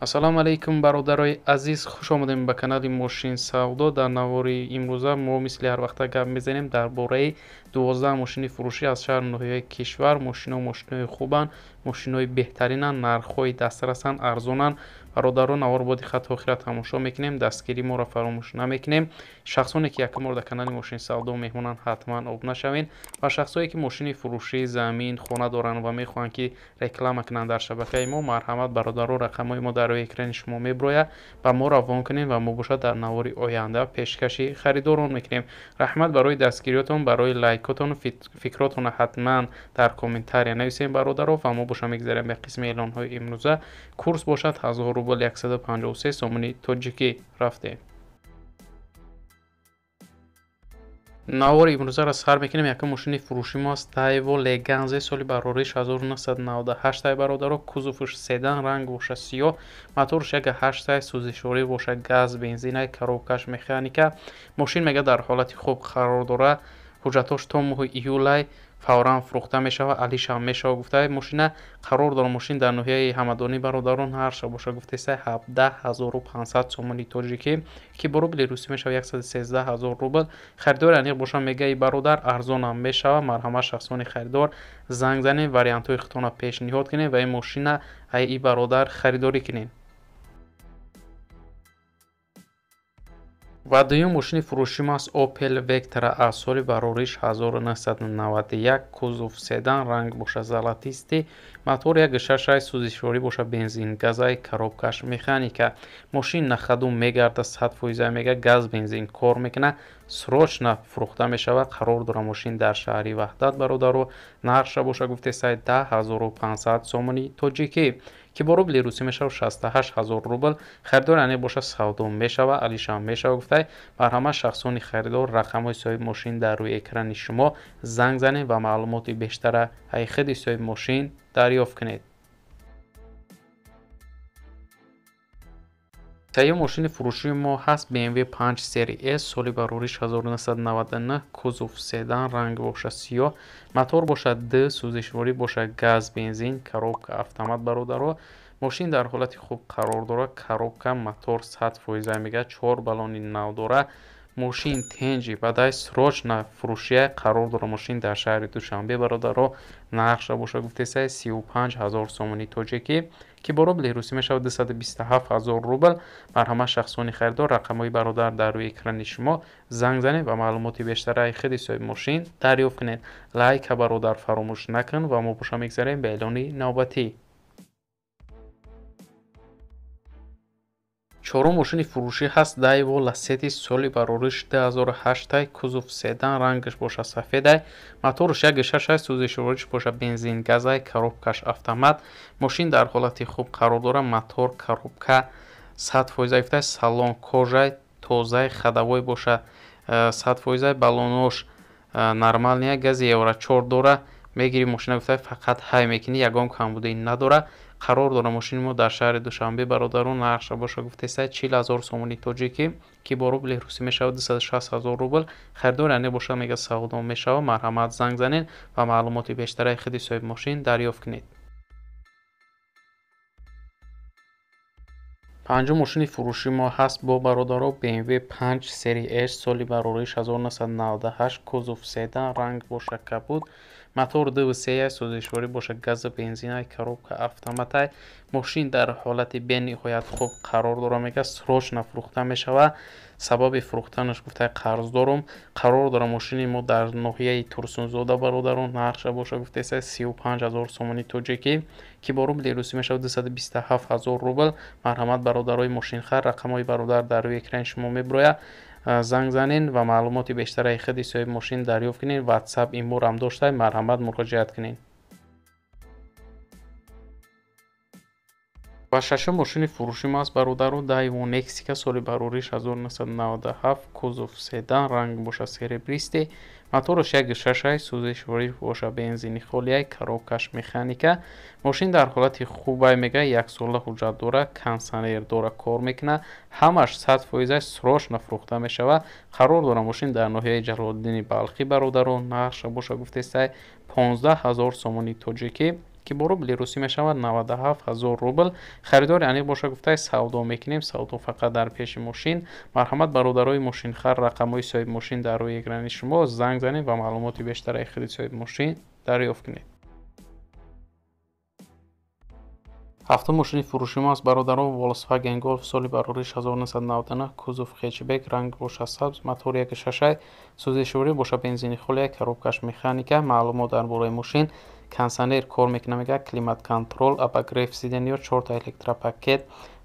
ассалому алайкум бародарои азиз хуш омадем ба канали мошин савдо дар навори имрӯза мо мисли ҳарвақта гап мезанем дар бораи дувоздаҳ мошини фурӯшӣ аз шаҳр ноҳияи кишвар мошино мошинҳои хубанд мошинҳои беҳтаринанд нархҳои дастрасанд арзонанд бародарон аварбоди хати охира тамошо мекунем дастгири моро фаромӯш намекунем шахсоне ки як мор дар канали мошини савдо меҳмонанд ҳатман об нашавен ва шахсое ки мошини фурӯши замин хона доранд ва мехоҳанд ки реклама кунанд дар шабакаи мо марҳамат бародарон рақамҳои мо дар экрани шумо меброя ба мо равон кунем ва мобошад дар навори оянда пешкаши харидорон мекунем раҳмат барои дастгириётон барои лайкотону фикротона ҳатман дар комментария нависем бародаро ва мо боша мегузарем ба қисми эълонҳои имрӯза курс бошад ҳазору روبل 153 سومونی توجیکی رفته. ناور امروز را سر میکنیم یک مشین فروشی ماست تایو لگانزه سالی براری 1998 تای برادر و کزوفش سیدن رنگ وشه سیو مطورش یک هشت تای سوزشوری وشه گاز بنزین های مکانیکا میخانیکا مشین مگه در حالتی خوب قرار داره حجتاش تا موه ایولای فوران فروخته می شود علی شاه می شود گفته ماشینه قرار دار ماشین در نوحیه همدانی برادران هر شب باشه گفته 17500 سومانی تاجیکی که برو بلی روسی می شود 113000 روبل خریدار انیق باشه میگه برادر ارزان هم می شود مرحمت شخصان خریدار زنگ زنی وریانت های پیش نیاد کنین و این ماشینه ای برادر خریداری کنین ва дуюм мошини фурӯши мас опел вектра аз соли барориш 1991 кузов седан ранг бошазалатисти мотор як гӯшашаи сӯзишворӣ боша бензин газаи коробкаш механика мошин нахадум мегарда садфоиза мега газ бензин кор мекуна срочно фурӯхта мешава қарор дора мошин дар шаҳри ваҳдат бародару нарша боша гуфте сай 1500 сомони тоҷикӣ ки бо рубли русӣ мешава 68000 рубл харидор яъне боша савдо мешава алишам мешава гуфтай бар ҳама шахсони харидор рақамҳои соҳиби мошин дар рӯи экрани шумо занг занем ва маълумоти бештара ҳайхиди соҳиби мошин دریافت کنید تهیه ماشین فروشی ما هست BMW 5 سری S سالی بروریش 1999 کوزوف سیدان رنگ باشد سیاه موتور باشد د سوزشواری باشد گاز بنزین коробка автомат برادر ماشین در ҳолати خوب قرار داره коробка мотор 100 фоиза мегӯяд 4 баллони نو داره موشین تنجی و دای سروچ فروشیه قرار داره موشین در شهر دوشنبه برادر رو نقش را باشه گفته سه سی هزار سومونی توجکی که با روبل روسی می شود 227 هزار روبل بر همه شخصانی خریدار رقمهای برادر در روی اکران شما زنگ زنید و معلوماتی بیشتر ای خیلی صاحب ماشین دریافت کنید لایک برادر فراموش نکن و ما باشم میگذاریم به نوبتی чорум мошини фурӯшӣ ҳаст дайво ласети соли барориш 208 кузуф седан рангаш боша сафедай моторш 16 сӯзишворҷ боша бензин газай коробкаш автомат мошин дар ҳолати хуб қарор дора мотор коробка садфоизаифтай салон кожай тозай хадавой боша э, садфоизай балонош э, нормалния гази евра чор дора мегири мошина гуфтай фақат ҳай мекини ягон камбудӣ надора қарор дорад мошини мо дар шаҳри душанбе бародару нарша боша гуфте 40000 сомони тоҷикӣ ки бо рубли русӣ мешавад 260000 рубл харидор яъне бошад мегӯяд савдо мешавад марҳамат занг занед ва маълумоти бештараи хиди соҳиби мошин дарёфт кунед панҷум мошини фурӯши мо ҳаст бо бародаро бмв 5 сери с соли барориш 1998 кузов седан ранг бо шакка буд мотор дсе созишворӣ бошад газа бензинай коробка автоматай мошин дар ҳолати бениҳоят хуб қарор дора мега срочно фурӯхта мешавад сабаби фурӯхтанаш гуфта қарздорум қарор дора мошини мо дар ноҳияи турсунзода бародарон нарша боша гуфтеса 35 0 сомони тоҷикӣ ки бо рубли русӣ мешавад 27 0 рубл марҳамат бародарои мошинхар рақамҳои бародар дар рӯи экрани шумо мебирояд занг занин ва маълумоти бештараи хиди соҳиби мошин дарёфт кунед ватсап имурам дошта марҳамат муроҷиат кунед ва шашум мошини фурӯши мас бародару дайву мексика соли барори 1997 кузов седан ранг боша серебристе мотораш як шашаи сӯзишворӣ боша бензини холияи каробкаш механика мошин дар ҳолати хубай мега яксола ҳуҷҷат дора кансонер дора кор мекуна ҳамаш сад фоизаш срочно фурӯхта мешавад қарор дора мошин дар ноҳияи ҷалолиддини балқӣ бародарон нақша боша гуфтесай 15 ҳазор сомони тоҷикӣ ки бо рубли русӣ мешавад 97000 рубл харидори аниқ боша гуфтаи савдо мекунем савдо фақат дар пеши мошин марҳамат бародарои мошинхар рақамҳои соҳиб мошин дар рӯи экрани шумо занг занед ва маълумоти бештараи хиди соҳиб мошин дарёфт кунед ҳафтум мошини фурӯши мо аз бародарон волсваген голф соли барори 1999 кузов хечбек ранг боша сабз мотор 16 сӯзишворӣ боша бензини холи як коробкаш механика маълумот дар бораи мошин кансонер кор мекунад мегӯяд климат контрол апогрев сидениё чорта электропакет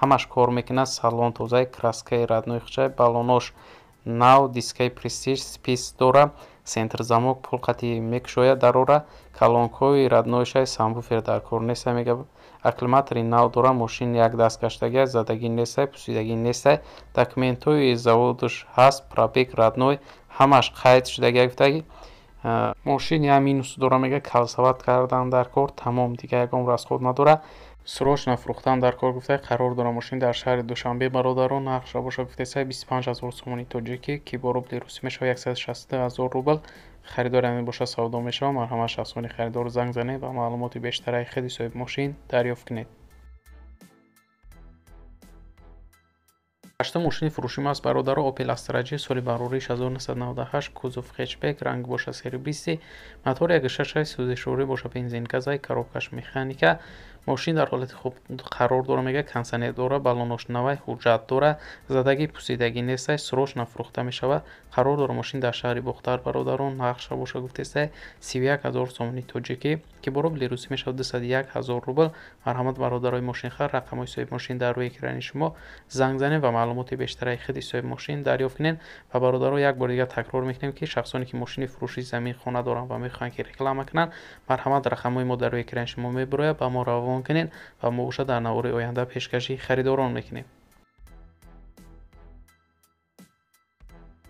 ҳамаш кор мекунад салон тозаи краскаи раднои хучай балонош нав дискаи престиж спис дора сентрзамок пул қатӣ мекушояд дарора калонкои раднои шай самбуфер дар кор неста мега акклиматори нав дора мошин як дастгаштагия задагӣ нестай пусидагӣ нестай документҳои заводуш ҳаст пробек раднои ҳамаш қайд шудагиагуфтагӣ ماشین مینوس 92 میگه کلسوت کردن در کار تمام دیگه یک عمر از خود نداره سروش نفروختن در کار گفته قرار داره ماشین در شهر دوشنبه برادران نقش را باشه گفته 25 هزار سومانی تاجیکی که با روبل روسی میشه 160 هزار روبل خریدار همین باشه سودا میشه مرحمه شخصانی خریدار زنگ زنه و معلومات بیشتر خیلی صاحب ماشین دریافت کنید ҳаштум мошини фурӯши мас бародару опел астраҷи соли барори 1998 кузов хечбек рангбоша серибисти мотор 16 сӯзишворӣ боша бензинказай коробкаш механика ماشین در حالت خوب قرار داره میگه کنسنه داره بلانوش نوی حجت داره زدگی پوسیدگی نیسته سروش نفروخته میشه و قرار داره ماشین در شهری بختر برادران نقش رو باشه گفته سه سی و توجیکی که برو بلی روسی میشه دو روبل مرحمت برادرای ماشین خر رقم های سایب ماشین در روی کرنی شما زنگ زنه و معلومات بیشتره خیدی سایب ماشین دریافت کنین و برادرها یک بار دیگر تکرار میکنیم که شخصانی که ماشین فروشی زمین خونه دارن و میخوان که رکلام کنن مرحمت رقم های ما در روی کرنی شما میبروید با ما رو фаровон кунед ва мобоша дар навори оянда пешкаши харидорон мекунем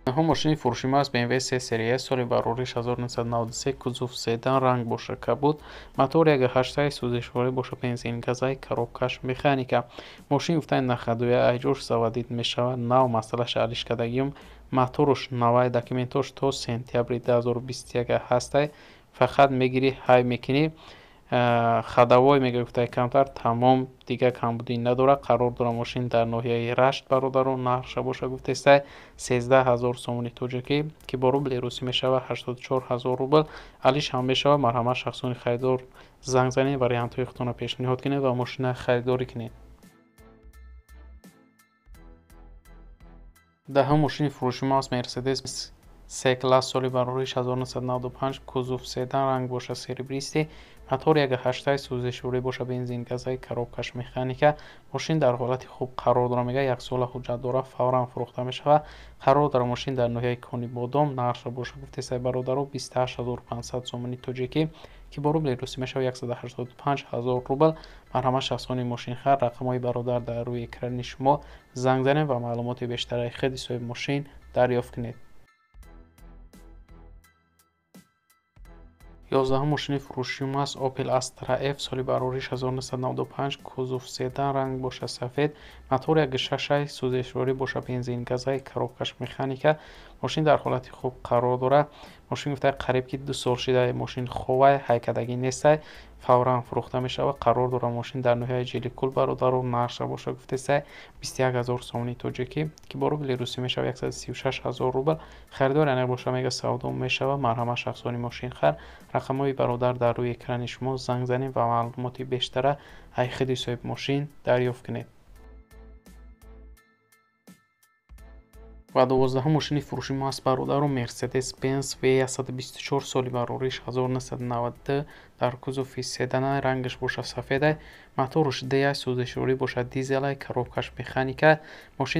инҳо мошини фурӯши мо аз бмв се серия соли барори 1993 кузуф седан ранг боша кабуд мотор 18 сӯзишворӣ боша бензин газай коробкаш механика мошини гуфтани нахадуя айҷош завадид мешавад нав масъалаш алишкадагиюм моторуш навай документош то сентябри 2021 ҳастай фақат мегирӣ ҳай мекунӣ Э, хадавой мегуфтаи камтар тамом дига камбудӣ надора қарор дора мошин дар ноҳияи рашт бародарон нақша боша гуфтеста 13ҳазор сомони тоҷикӣ ки бо рубли русӣ мешава 84ҳазор рубл али шам мешава марҳама шахсони харидор занг занед вариантҳои худтона пешниҳод кунед ва мошина харидорӣ кунед даҳм мошини фурӯши мо аст мерседес سه سالی بر 1995 کوزوف سیدن رنگ باشه سری بریستی پتار یک هشتای سوزه باشه به این زینگزه ای ماشین در حالت خوب قرار داره میگه یک سال خود جد داره فورا فروخته میشه و قرار داره ماشین در نوعی کنی بادام نرش باشه گفته سه برادر رو 28500 زمانی توجیکی که برو بلی روسی میشه و هزار روبل من همه شخصانی ماشین خر رقم های برادر در روی اکرانی شما زنگ زنه و معلومات بیشتر خیلی سوی ماشین دریافت کنید 11 мошини фурӯши мас опел astra f соли барори 1995 кузов седан ранг боша сафед мотор 16 сӯзишворӣ боша бензин газаи коробкаш механика мошин дар ҳолати хуб қарор дорад мошин гуфтаи қариб ки ду сол шидаи мошин хова ҳайкадагӣ нестай فوران فروخته می شود قرار داره ماشین در نوحه کل برادر و نقشه باشه گفته سه 21 هزار سومنی توجکی که با روبل روسی می شود 136 هزار روبل خریدار یعنی باشه میگه سودا می شود مرحمه شخصانی ماشین خر رقم های برادر در روی اکران شما زنگ زنید و معلوماتی بیشتره ای خیلی صاحب ماشین دریافت کنید و دوازده ماشین فروشی ما هست برو دارو مرسیدس وی 124 سالی برو هزار در کزو فی رنگش بوشه سفیده مطور دی ای سوزشوری روی بوشه کاروکش ای ماشین کش بخانی که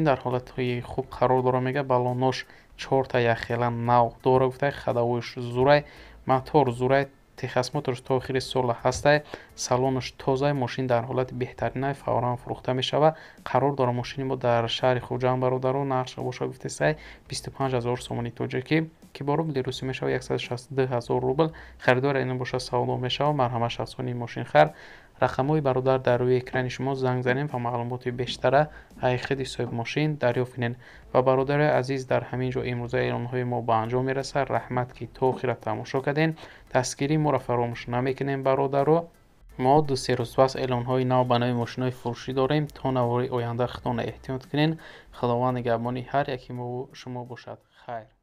در حالت خوب قرار داره میگه بلانوش چور تا یخیلا نو داره گفته خداویش زوره مطور زوره تخص موتورش تو آخر سال هسته سالونش تازه ماشین در حالت بهترینه نه فوران فروخته می شود قرار داره ماشین ما در شهر خوجان برادران و باشه گفته سه 25000 سومانی توجه کی که بارو بلی روسی می شود هزار روبل خریدار اینو باشه سالون می شود مرهمه شخصانی ماشین خر рақамҳои бародар дар рӯи экрани шумо занг занем ва маълумоти бештара ҳақиқати соҳибмошин дарёфт кунед ва бародари азиз дар ҳамин ҷо имрӯза эълонҳои мо ба анҷом мерасад раҳмат ки то охира тамошо кардем дастгири моро фаромӯш намекунем бародаро мо ду се рӯз пас эълонҳои нав ба нави мошинҳои фурӯшӣ дорем то навораи оянда хитона эҳтиёт кунен худованд нигаҳбони ҳар яки мову шумо бошад хайр